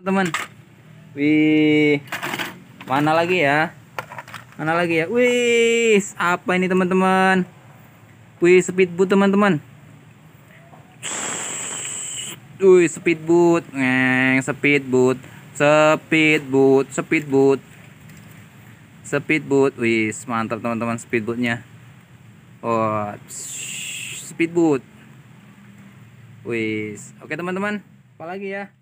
teman-teman wih mana lagi ya mana lagi ya wih apa ini teman-teman wih speedboat teman-teman wih speedboat, ngeng speedboat, speedboat, speedboat, speedboat. wih mantap teman-teman speedboatnya. oh speedboat. wih oke teman-teman apa lagi ya